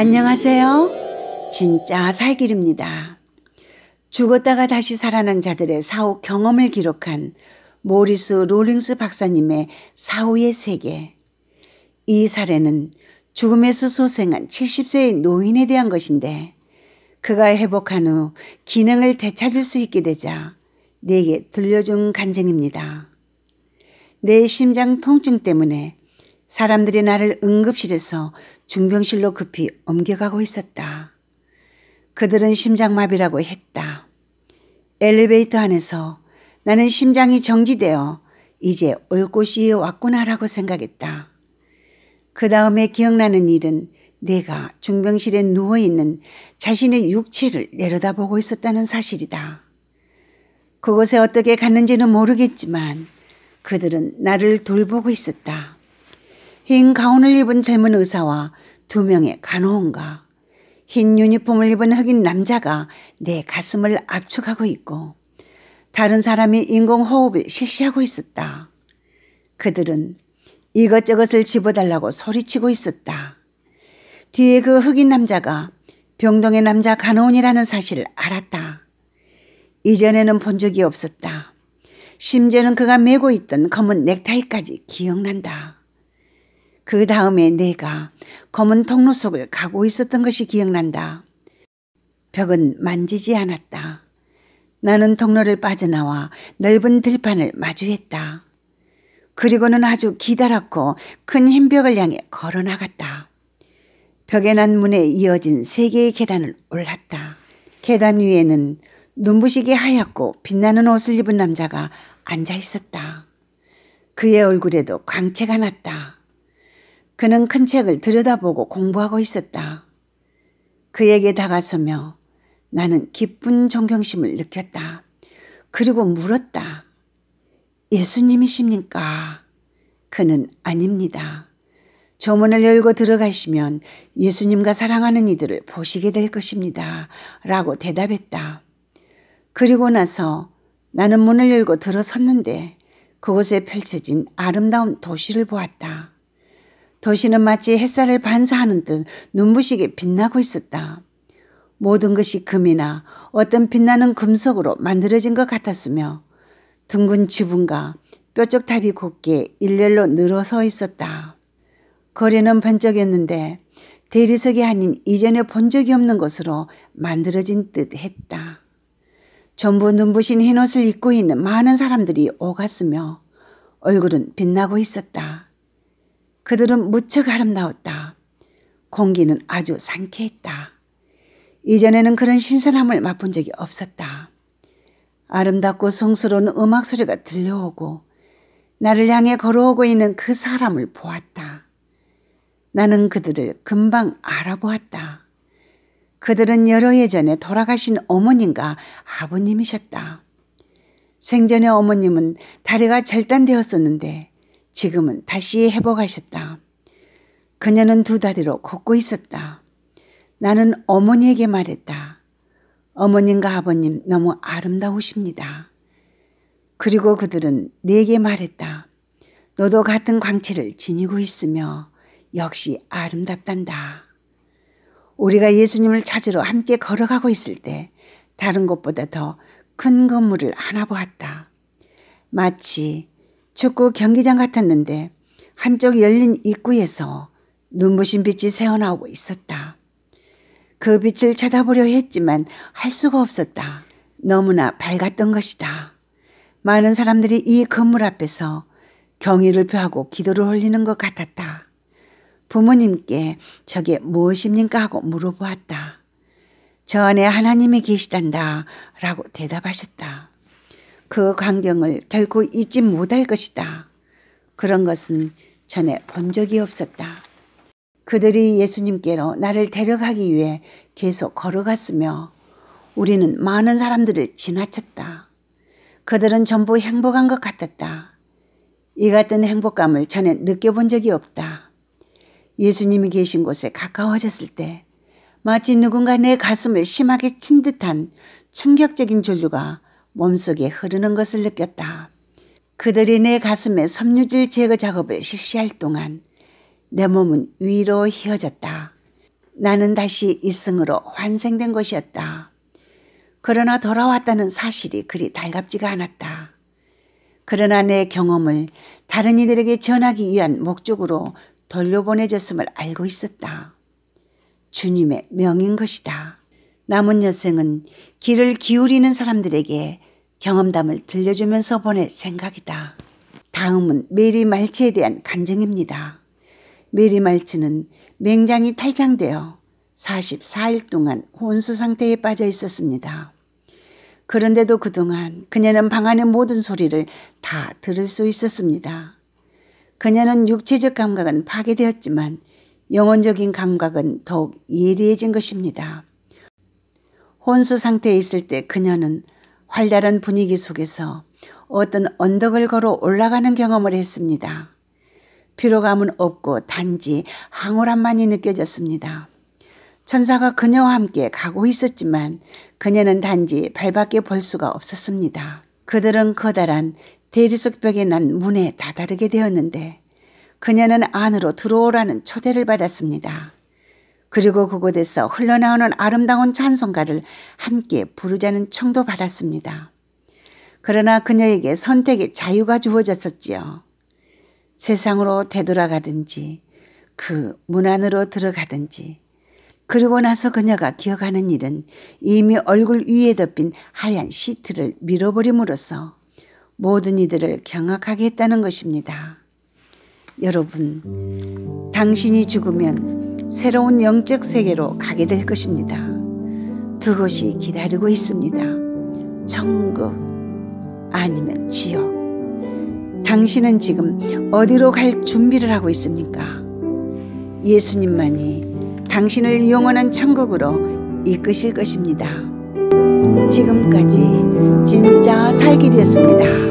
안녕하세요. 진짜 살길입니다. 죽었다가 다시 살아난 자들의 사후 경험을 기록한 모리스 롤링스 박사님의 사후의 세계. 이 사례는 죽음에서 소생한 70세의 노인에 대한 것인데 그가 회복한 후 기능을 되찾을 수 있게 되자 내게 들려준 간증입니다. 내 심장 통증 때문에 사람들이 나를 응급실에서 중병실로 급히 옮겨가고 있었다. 그들은 심장마비라고 했다. 엘리베이터 안에서 나는 심장이 정지되어 이제 올 곳이 왔구나라고 생각했다. 그 다음에 기억나는 일은 내가 중병실에 누워있는 자신의 육체를 내려다보고 있었다는 사실이다. 그곳에 어떻게 갔는지는 모르겠지만 그들은 나를 돌보고 있었다. 흰 가운을 입은 젊은 의사와 두 명의 간호원과 흰 유니폼을 입은 흑인 남자가 내 가슴을 압축하고 있고 다른 사람이 인공호흡을 실시하고 있었다. 그들은 이것저것을 집어달라고 소리치고 있었다. 뒤에 그 흑인 남자가 병동의 남자 간호원이라는 사실을 알았다. 이전에는 본 적이 없었다. 심지어는 그가 메고 있던 검은 넥타이까지 기억난다. 그 다음에 내가 검은 통로 속을 가고 있었던 것이 기억난다. 벽은 만지지 않았다. 나는 통로를 빠져나와 넓은 들판을 마주했다. 그리고는 아주 기다랗고 큰 흰 벽을 향해 걸어나갔다. 벽에 난 문에 이어진 세 개의 계단을 올랐다. 계단 위에는 눈부시게 하얗고 빛나는 옷을 입은 남자가 앉아 있었다. 그의 얼굴에도 광채가 났다. 그는 큰 책을 들여다보고 공부하고 있었다. 그에게 다가서며 나는 기쁜 존경심을 느꼈다. 그리고 물었다. 예수님이십니까? 그는 아닙니다. 조문을 열고 들어가시면 예수님과 사랑하는 이들을 보시게 될 것입니다. 라고 대답했다. 그리고 나서 나는 문을 열고 들어섰는데 그곳에 펼쳐진 아름다운 도시를 보았다. 도시는 마치 햇살을 반사하는 듯 눈부시게 빛나고 있었다. 모든 것이 금이나 어떤 빛나는 금속으로 만들어진 것 같았으며 둥근 지붕과 뾰족탑이 곱게 일렬로 늘어서 있었다. 거리는 번쩍였는데 대리석이 아닌 이전에 본 적이 없는 것으로 만들어진 듯 했다. 전부 눈부신 흰옷을 입고 있는 많은 사람들이 오갔으며 얼굴은 빛나고 있었다. 그들은 무척 아름다웠다. 공기는 아주 상쾌했다. 이전에는 그런 신선함을 맛본 적이 없었다. 아름답고 성스러운 음악 소리가 들려오고 나를 향해 걸어오고 있는 그 사람을 보았다. 나는 그들을 금방 알아보았다. 그들은 여러 해 전에 돌아가신 어머님과 아버님이셨다. 생전에 어머님은 다리가 절단되었었는데 지금은 다시 회복하셨다. 그녀는 두 다리로 걷고 있었다. 나는 어머니에게 말했다. 어머님과 아버님 너무 아름다우십니다. 그리고 그들은 내게 말했다. 너도 같은 광채를 지니고 있으며 역시 아름답단다. 우리가 예수님을 찾으러 함께 걸어가고 있을 때 다른 것보다 더 큰 건물을 하나 보았다. 마치 축구 경기장 같았는데 한쪽 열린 입구에서 눈부신 빛이 새어나오고 있었다. 그 빛을 쳐다보려 했지만 할 수가 없었다. 너무나 밝았던 것이다. 많은 사람들이 이 건물 앞에서 경의를 표하고 기도를 올리는 것 같았다. 부모님께 저게 무엇입니까 하고 물어보았다. 저 안에 하나님이 계시단다 라고 대답하셨다. 그 광경을 결코 잊지 못할 것이다. 그런 것은 전에 본 적이 없었다. 그들이 예수님께로 나를 데려가기 위해 계속 걸어갔으며 우리는 많은 사람들을 지나쳤다. 그들은 전부 행복한 것 같았다. 이 같은 행복감을 전에 느껴본 적이 없다. 예수님이 계신 곳에 가까워졌을 때 마치 누군가 내 가슴을 심하게 친 듯한 충격적인 전류가 몸속에 흐르는 것을 느꼈다. 그들이 내 가슴에 섬유질 제거 작업을 실시할 동안 내 몸은 위로 휘어졌다. 나는 다시 이승으로 환생된 것이었다. 그러나 돌아왔다는 사실이 그리 달갑지가 않았다. 그러나 내 경험을 다른 이들에게 전하기 위한 목적으로 돌려보내졌음을 알고 있었다. 주님의 명인 것이다. 남은 여생은 길을 기울이는 사람들에게 경험담을 들려주면서 보낼 생각이다. 다음은 메리 말치에 대한 간증입니다. 메리 말치는 맹장이 탈장되어 44일 동안 혼수 상태에 빠져 있었습니다. 그런데도 그동안 그녀는 방 안의 모든 소리를 다 들을 수 있었습니다. 그녀는 육체적 감각은 파괴되었지만 영혼적인 감각은 더욱 예리해진 것입니다. 혼수 상태에 있을 때 그녀는 활달한 분위기 속에서 어떤 언덕을 걸어 올라가는 경험을 했습니다. 피로감은 없고 단지 항오함만이 느껴졌습니다. 천사가 그녀와 함께 가고 있었지만 그녀는 단지 발밖에 볼 수가 없었습니다. 그들은 커다란 대리석 벽에 난 문에 다다르게 되었는데 그녀는 안으로 들어오라는 초대를 받았습니다. 그리고 그곳에서 흘러나오는 아름다운 찬송가를 함께 부르자는 청도 받았습니다. 그러나 그녀에게 선택의 자유가 주어졌었지요. 세상으로 되돌아가든지 그문 안으로 들어가든지 그리고 나서 그녀가 기억하는 일은 이미 얼굴 위에 덮인 하얀 시트를 밀어버림으로써 모든 이들을 경악하게 했다는 것입니다. 여러분, 당신이 죽으면 새로운 영적 세계로 가게 될 것입니다. 두 곳이 기다리고 있습니다. 천국 아니면 지옥. 당신은 지금 어디로 갈 준비를 하고 있습니까? 예수님만이 당신을 영원한 천국으로 이끄실 것입니다. 지금까지 진짜 살기이었습니다